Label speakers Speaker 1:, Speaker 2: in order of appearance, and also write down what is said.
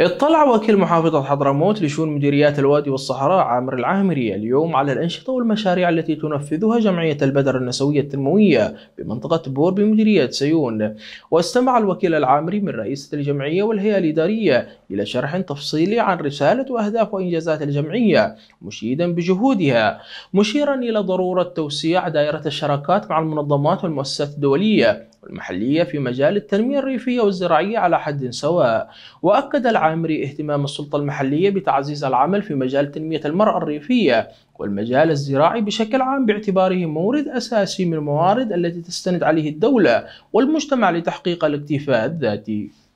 Speaker 1: اطلع وكيل محافظة حضرموت لشؤون مديريات الوادي والصحراء عامر العامري اليوم على الأنشطة والمشاريع التي تنفذها جمعية البدر النسوية التنموية بمنطقة بور بمديرية سيون واستمع الوكيل العامري من رئيسة الجمعية والهيئة الإدارية إلى شرح تفصيلي عن رسالة وأهداف وإنجازات الجمعية مشيدا بجهودها مشيرا إلى ضرورة توسيع دائرة الشراكات مع المنظمات والمؤسسات الدولية المحلية في مجال التنمية الريفية والزراعية على حد سواء وأكد العامري اهتمام السلطة المحلية بتعزيز العمل في مجال تنمية المرأة الريفية والمجال الزراعي بشكل عام باعتباره مورد أساسي من الموارد التي تستند عليه الدولة والمجتمع لتحقيق الاكتفاء الذاتي